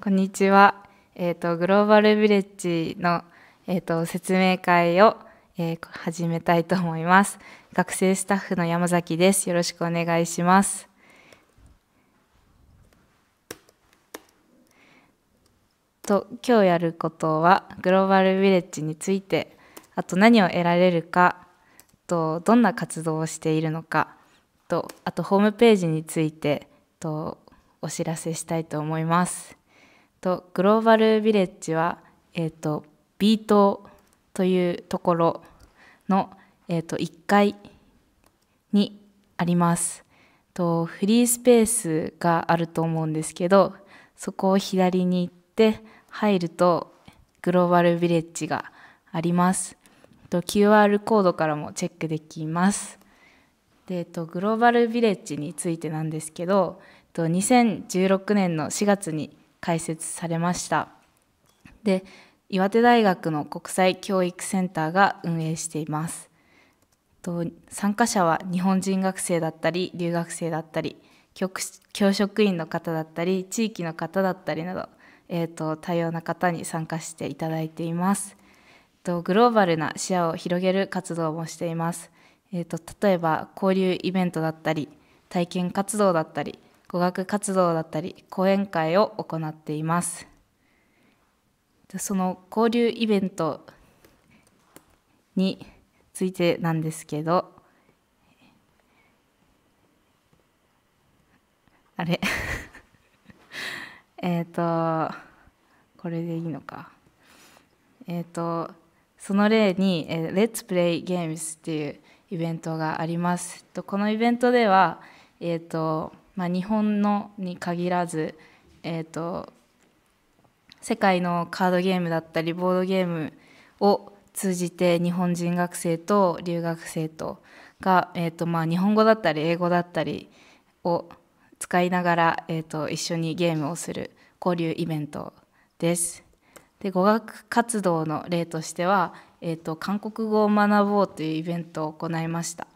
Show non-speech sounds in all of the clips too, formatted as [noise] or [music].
こんにちは。えっ、ー、とグローバルビレッジのえっ、ー、と説明会を、えー、始めたいと思います。学生スタッフの山崎です。よろしくお願いします。と今日やることはグローバルビレッジについて、あと何を得られるか、とどんな活動をしているのか、とあとホームページについてとお知らせしたいと思います。とグローバルビレッジは、えーと、とというところの、えーと、1階にあります。とフリースペースがあると思うんですけどそこを左に行って入るとグローバルビレッジがあります。QR コードからもチェックできます。でとグローバルビレッジについてなんですけど2016年の4月に開設されましたで岩手大学の国際教育センターが運営しています参加者は日本人学生だったり留学生だったり教職員の方だったり地域の方だったりなど、えーと、多様な方に参加していただいています、と、グローバルな視野を広げる活動もしています、えーと例えば交流イベントだったり体験活動だったり語学活動だったり講演会を行っていますその交流イベントについてなんですけどあれ [laughs] えっとこれでいいのかえっ、ー、とその例に「えー、Let's Play Games」っていうイベントがあります。このイベントでは、えーとまあ、日本のに限らず、えーと、世界のカードゲームだったりボードゲームを通じて日本人学生と留学生とが、えーとまあ、日本語だったり英語だったりを使いながら、えーと、一緒にゲームをする交流イベントです。で語学活動の例としては、えーと韓国語を学ぼうというイベントを行いました。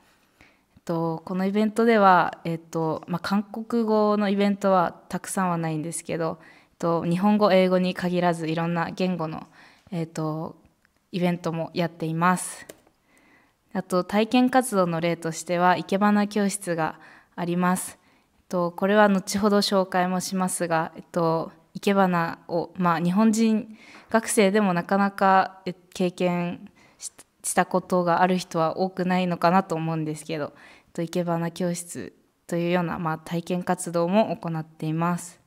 とこのイベントでは、えっとまあ、韓国語のイベントはたくさんはないんですけど、えっと、日本語英語に限らずいろんな言語の、えっと、イベントもやっていますあと体験活動の例としては生け花教室があります、えっと、これは後ほど紹介もしますが、えっと、いけばなを、まあ、日本人学生でもなかなか経験したことがある人は多くないのかなと思うんですけどと生け花教室というような、まあ、体験活動も行っています。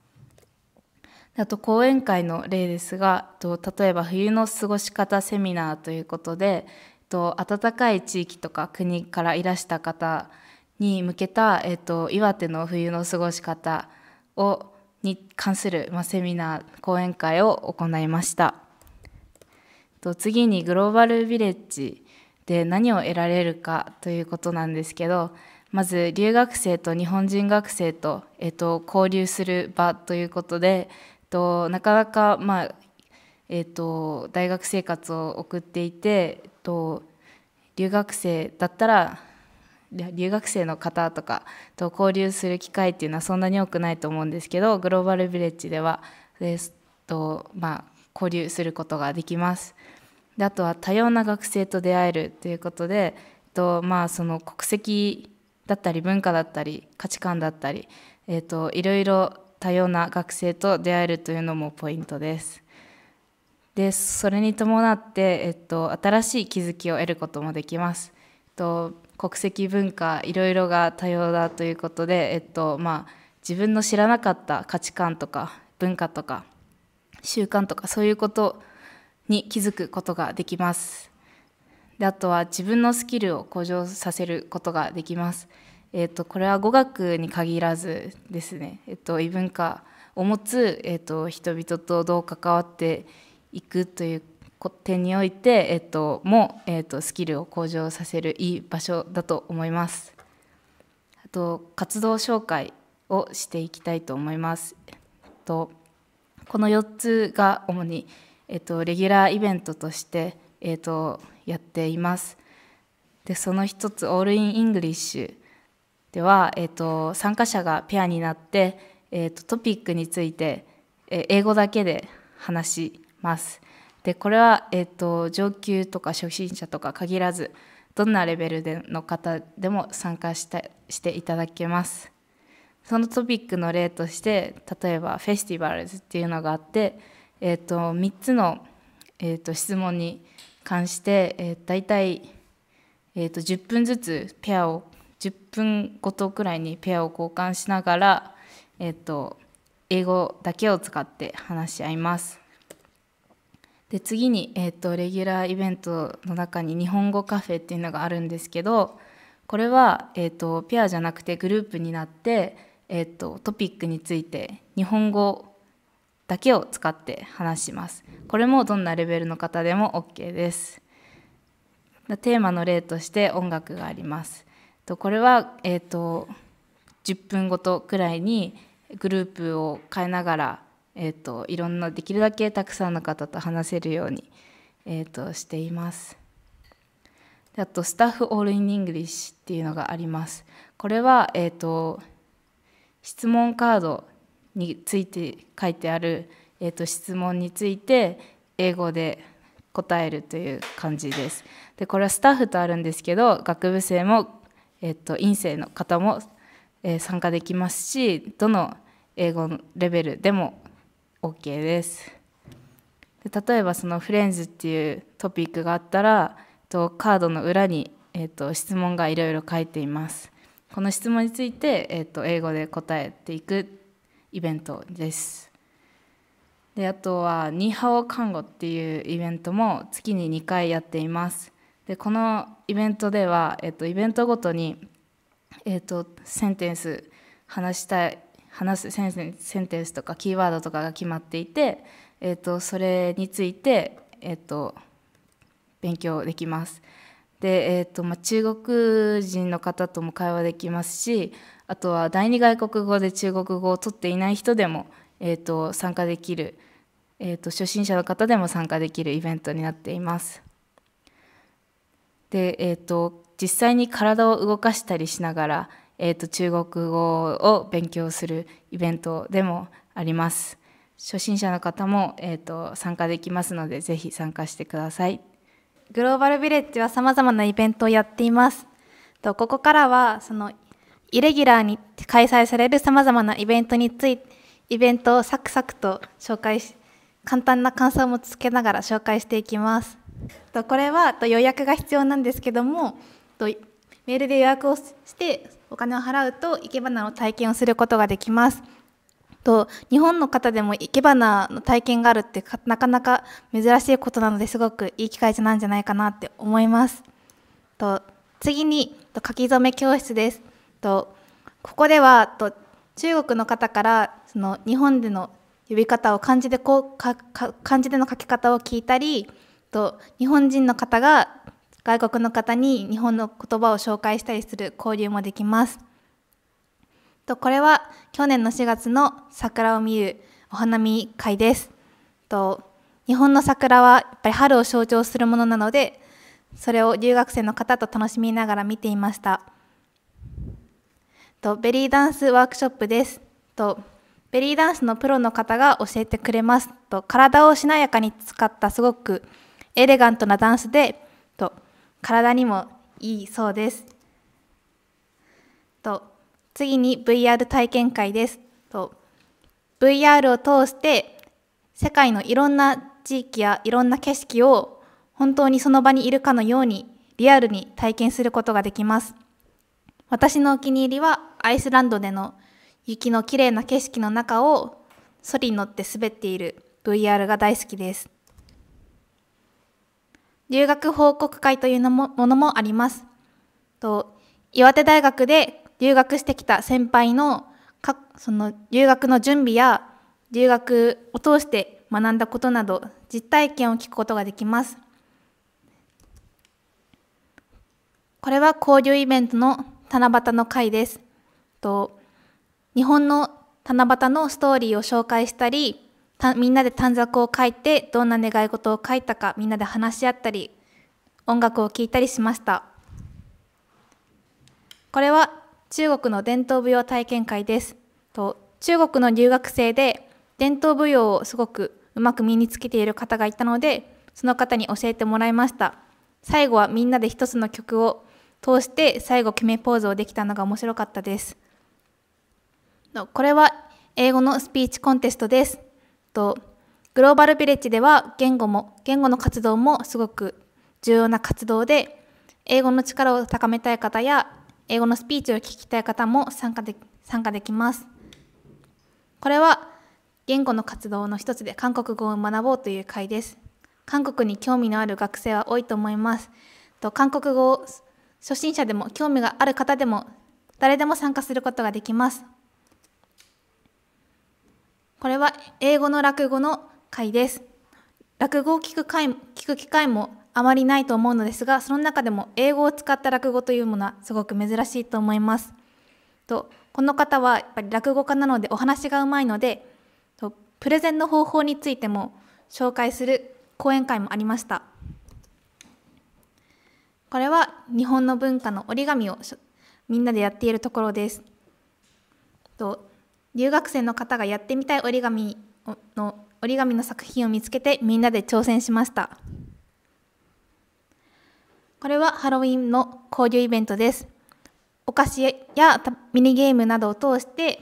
あと講演会の例ですがと例えば冬の過ごし方セミナーということでと暖かい地域とか国からいらした方に向けた、えっと、岩手の冬の過ごし方をに関する、まあ、セミナー講演会を行いました。と次にグローバルビレッジで何を得られるかということなんですけどまず留学生と日本人学生と、えっと、交流する場ということで、えっと、なかなか、まあえっと、大学生活を送っていて、えっと、留学生だったら留学生の方とかと交流する機会っていうのはそんなに多くないと思うんですけどグローバルビレッジではでっと、まあ、交流することができます。であとは多様な学生と出会えるということで、えっとまあ、その国籍だったり文化だったり価値観だったり、えっと、いろいろ多様な学生と出会えるというのもポイントです。でそれに伴って、えっと、新しい気づきを得ることもできます。えっと、国籍文化いろいろが多様だということで、えっとまあ、自分の知らなかった価値観とか文化とか習慣とかそういうことに気づくことができますであとは自分のスキルを向上させることができます、えーと、これは語学に限らずですね、えーと、異文化を持つ、えーと、と人々とどう関わっていくという点において、えー、とも、えー、とスキルを向上させるいい場所だと思いますあと活動紹介をしていきたいと思います。えー、とこの4つが主に、えっと、レギュラーイベントとして、えっと、やっています。でその一つ「オールイン・イングリッシュ」では、えっと、参加者がペアになって、えっと、トピックについて、え英語だけで話します。でこれは、えっと、上級とか初心者とか限らずどんなレベルでの方でも参加したしていただけます。そのトピックの例として例えばフェスティバルズっていうのがあって、えーと、3つの、えーと、質問に関して、えー、大体、えーと、と10分ずつペアを10分ごとくらいにペアを交換しながら、えー、と英語だけを使って話し合います。で次に、えー、とレギュラーイベントの中に日本語カフェっていうのがあるんですけどこれは、えー、とペアじゃなくてグループになってえーと、トピックについて日本語だけを使って話しますこれもどんなレベルの方でも OK ですテーマの例として音楽がありますこれは、えーと、10分ごとくらいにグループを変えながら、えーと、いろんなできるだけたくさんの方と話せるように、えーと、としていますあとスタッフオールインイングリッシュっていうのがありますこれは、えー、と質問カードについて書いてある、えー、と質問について英語で答えるという感じです。でこれはスタッフとあるんですけど学部生も、えー、と院生の方も、えー、参加できますしどの英語のレベルでも OK です。で例えばその「フレンズ」っていうトピックがあったらとカードの裏に、えー、と質問がいろいろ書いています。この質問について、えーと、英語で答えていくイベントです。であとは「ニーハオ看護」っていうイベントも月に2回やっています。でこのイベントでは、えーと、イベントごとに、えーと、センテンス話したい話すセンテンスとかキーワードとかが決まっていて、えー、とそれについて、えー、と勉強できます。で、えーとまあ、中国人の方とも会話できますしあとは第二外国語で中国語を取っていない人でも、えーと、参加できる、えーと、初心者の方でも参加できるイベントになっています。で、えーと、と実際に体を動かしたりしながら、えー、と中国語を勉強するイベントでもあります。初心者の方も、えー、と参加できますのでぜひ参加してください。グローバルビレッジはさまざまなイベントをやっています。とここからはそのイレギュラーに開催されるさまざまなイベントについてイベントをサクサクと紹介し簡単な感想もつけながら紹介していきます。とこれはと予約が必要なんですけどもとメールで予約をしてお金を払うと生け花の体験をすることができます。と日本の方でも生け花の体験があるってなかなか珍しいことなのですごくいい機会なんじゃないかなって思います。と次に書き初め教室です。とここではと中国の方からその日本での呼び方を漢字でこうか漢字での書き方を聞いたりと日本人の方が外国の方に日本の言葉を紹介したりする交流もできます。とこれは去年の4月の桜を見るお花見会です。と日本の桜はやっぱり春を象徴するものなのでそれを留学生の方と楽しみながら見ていました。とベリーダンスワークショップです。とベリーダンスのプロの方が教えてくれますと体をしなやかに使ったすごくエレガントなダンスでと体にもいいそうです。と次に VR 体験会です。と VR を通して世界のいろんな地域やいろんな景色を本当にその場にいるかのようにリアルに体験することができます。私のお気に入りはアイスランドでの雪のきれいな景色の中をソリに乗って滑っている VR が大好きです。留学報告会というものもあります。と岩手大学で留学してきた先輩のかその留学の準備や留学を通して学んだことなど実体験を聞くことができます。これは交流イベントの七夕の会です。と日本の七夕のストーリーを紹介したりみんなで短冊を書いてどんな願い事を書いたかみんなで話し合ったり音楽を聴いたりしました。これは中国の伝統舞踊体験会です。と中国の留学生で伝統舞踊をすごくうまく身につけている方がいたので、その方に教えてもらいました。最後はみんなで一つの曲を通して最後決めポーズをできたのが面白かったです。これは英語のスピーチコンテストです。とグローバルビレッジでは言語も言語の活動もすごく重要な活動で英語の力を高めたい方や英語のスピーチを聞きたい方も参加で参加できます。これは言語の活動の一つで韓国語を学ぼうという会です。韓国に興味のある学生は多いと思います。と韓国語を初心者でも興味がある方でも誰でも参加することができます。これは英語の落語の会です。落語を聞く会聞く機会もあまりないと思うのですがその中でも英語を使った落語というものはすごく珍しいと思います。とこの方はやっぱり落語家なのでお話がうまいのでとプレゼンの方法についても紹介する講演会もありました。これは日本の文化の折り紙をみんなでやっているところです。と留学生の方がやってみたい折り紙の折り紙の作品を見つけてみんなで挑戦しました。これはハロウィンの交流イベントです。お菓子やミニゲームなどを通して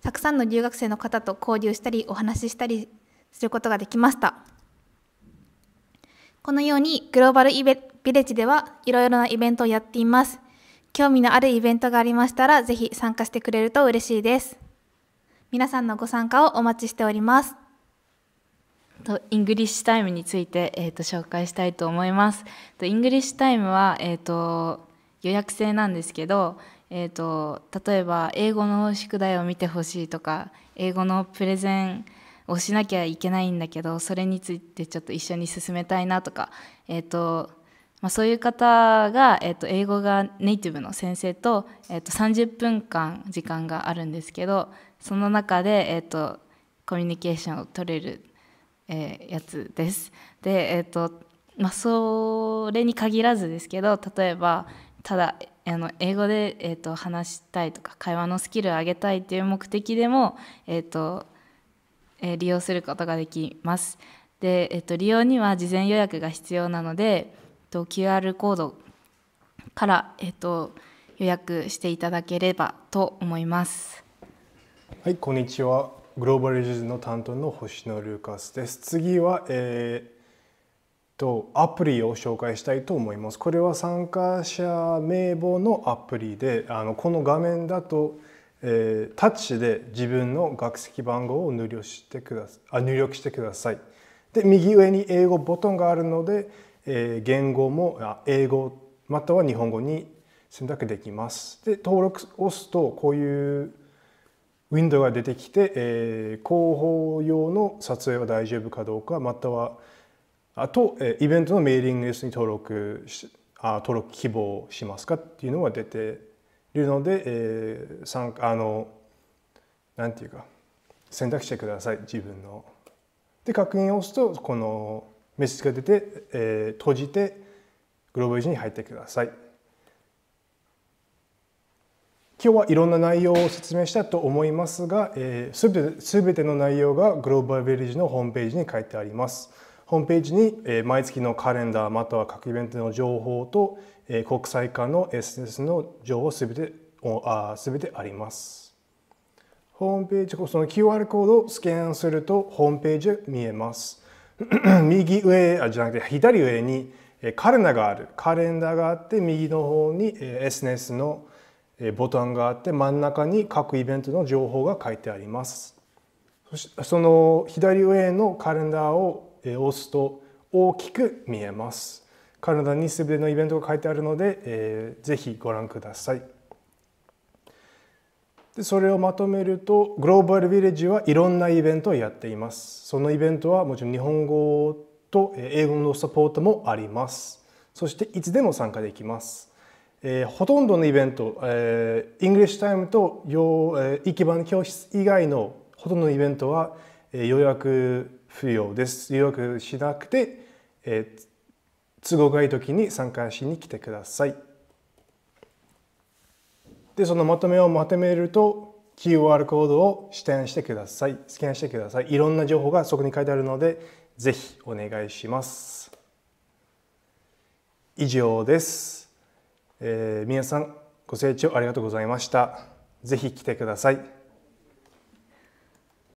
たくさんの留学生の方と交流したりお話ししたりすることができましたこのようにグローバルイベビレッジではいろいろなイベントをやっています興味のあるイベントがありましたらぜひ参加してくれると嬉しいです皆さんのご参加をお待ちしておりますとイングリッシュタイムについて、えー、と紹介したいと思います。とイングリッシュタイムは、えーと、予約制なんですけど、えーと、例えば英語の宿題を見てほしいとか英語のプレゼンをしなきゃいけないんだけどそれについてちょっと一緒に進めたいなとか、えーとまあ、そういう方が、えーと、英語がネイティブの先生と,、えー、と30分間時間があるんですけどその中で、えーとコミュニケーションを取れるえー、やつです。で、えーとまあ、それに限らずですけど例えばただあの英語で、えーと、話したいとか会話のスキルを上げたいという目的でも、えーとえー、利用することができます。で、えーと、利用には事前予約が必要なので、と QR コードから、えーと、と予約していただければと思います。はい、こんにちは。グローバル時ズの担当の星野ルーカスです。次は、えーと、アプリを紹介したいと思います。これは参加者名簿のアプリであのこの画面だと、えー、タッチで自分の学籍番号を入力してくださいあ入力してください。で右上に英語ボタンがあるので、えー、言語もあ英語または日本語に選択できます。で登録を押すとこういうウィンドウが出てきて、えー、広報用の撮影は大丈夫かどうかまたはあと、えイベントのメーリングリストに登録しあ登録希望しますかっていうのが出ているので、えー、参あのなんていうか選択してください自分の。で確認を押すとこのメッセージが出て、えー、閉じてグローブエージに入ってください。今日はいろんな内容を説明したと思いますが、えー、すべての内容がグローバルビレッジのホームページに書いてあります。ホームページに、えー、毎月のカレンダーまたは各イベントの情報と、えー、国際化の SNS の情報すべてあすべてあります。ホームページ、その QR コードをスキャンするとホームページ見えます。[clears throat] 右上あじゃなくて左上にカレンダーがある。カレンダーがあって右の方に SNS のボタンがあって真ん中に各イベントの情報が書いてあります。そしその左上のカレンダーを押すと大きく見えます。カレンダーに全てのイベントが書いてあるので、えー、ぜひご覧ください。でそれをまとめるとグローバルビレッジはいろんなイベントをやっています。そのイベントはもちろん日本語と英語のサポートもあります。そしていつでも参加できます。えー、ほとんどのイベント、えー、イングリッシュタイムと洋、えー、一番教室以外のほとんどのイベントは、えー、予約不要です。予約しなくて、えー、都合がいい時に参加しに来てください。で、そのまとめをまとめると、QR コードを指定してください。スキャンしてください。いろんな情報がそこに書いてあるので、ぜひお願いします。以上です。えー、皆さんご清聴ありがとうございました。ぜひ来てください。